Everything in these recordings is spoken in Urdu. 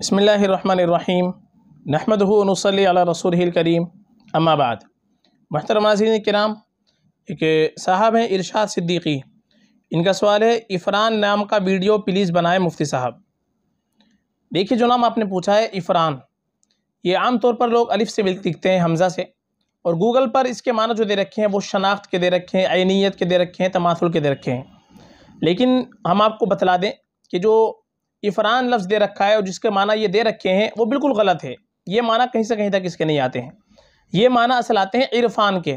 بسم اللہ الرحمن الرحیم نحمد نصلی علی رسول کریم اما بعد محترم ناظرین کرام ایک صاحب ہیں ارشاد صدیقی ان کا سوال ہے عفران نام کا ویڈیو پلیز بنائے مفتی صاحب دیکھیے جو نام آپ نے پوچھا ہے عفران یہ عام طور پر لوگ الف سے لکھتے ہیں حمزہ سے اور گوگل پر اس کے معنی جو دے رکھے ہیں وہ شناخت کے دے رکھے ہیں عینیت کے دے رکھے ہیں تماثل کے دے رکھے ہیں لیکن ہم آپ کو بتلا دیں کہ جو عفران لفظ دے رکھا ہے اور جس کے معنی یہ دے رکھے ہیں وہ بالکل غلط ہے یہ معنی کہیں سے کہیں تک اس کے نہیں آتے ہیں یہ معنی اصل آتے ہیں عرفان کے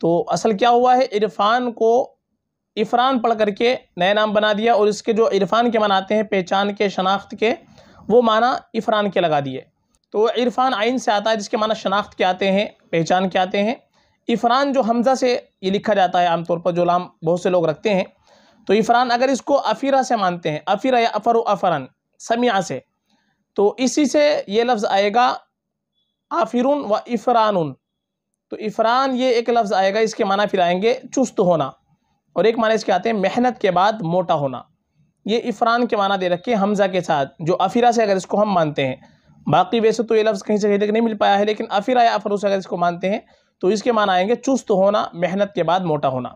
تو اصل کیا ہوا ہے عرفان کو عفران پڑھ کر کے نئے نام بنا دیا اور اس کے جو عرفان کے معنی آتے ہیں پہچان کے شناخت کے وہ معنی عفران کے لگا دیے تو عرفان آئین سے آتا ہے جس کے معنی شناخت کے آتے ہیں پہچان کے آتے ہیں عفران جو حمزہ سے یہ لکھا جاتا ہے عام طور پر جو لام بہت سے لوگ رکھتے ہیں تو عفران اگر اس کو افیرہ سے مانتے ہیں افیرہ یا افر و افرن سمیع سے تو اسی سے یہ لفظ آئے گا آفرن و افرانون تو افران یہ ایک لفظ آئے گا اس کے معنی پھر آئیں گے چست ہونا اور ایک معنی اس کے آتے ہیں محنت کے بعد موٹا ہونا یہ افران کے معنی دے رکھے حمزہ کے ساتھ جو افیرہ سے اگر اس کو ہم مانتے ہیں باقی ویسے تو یہ لفظ کہیں سے کہیں تک نہیں مل پایا ہے لیکن یا افرو سے اگر اس کو مانتے ہیں تو اس کے معنی آئیں گے چست ہونا محنت کے بعد موٹا ہونا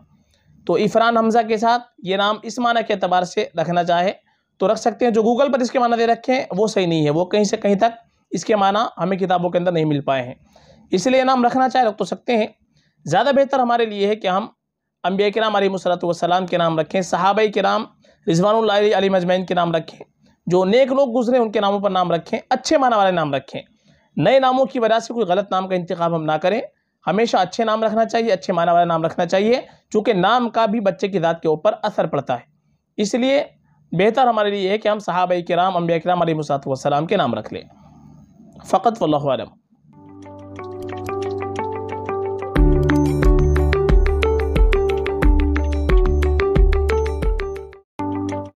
تو عفران حمزہ کے ساتھ یہ نام اس معنی کے اعتبار سے رکھنا چاہے تو رکھ سکتے ہیں جو گوگل پر اس کے معنی دے رکھے ہیں وہ صحیح نہیں ہے وہ کہیں سے کہیں تک اس کے معنی ہمیں کتابوں کے اندر نہیں مل پائے ہیں اس لیے نام رکھنا چاہے رکھ تو سکتے ہیں زیادہ بہتر ہمارے لیے ہے کہ ہم انبیاء کرام علیہ علی مصرۃۃ کے نام رکھیں صحابہ کرام رضوان رضوان علیہ علی مجمعین کے نام رکھیں جو نیک لوگ گزرے ان کے ناموں پر نام رکھیں اچھے معنی والے نام رکھیں نئے ناموں کی وجہ سے کوئی غلط نام کا انتخاب ہم نہ کریں ہمیشہ اچھے نام رکھنا چاہیے اچھے معنی والا نام رکھنا چاہیے چونکہ نام کا بھی بچے کی ذات کے اوپر اثر پڑتا ہے اس لیے بہتر ہمارے لیے یہ ہے کہ ہم صحابہ کرام انبیاء کرام علیہ مصعو والسلام کے نام رکھ لیں فقط و اللہ علم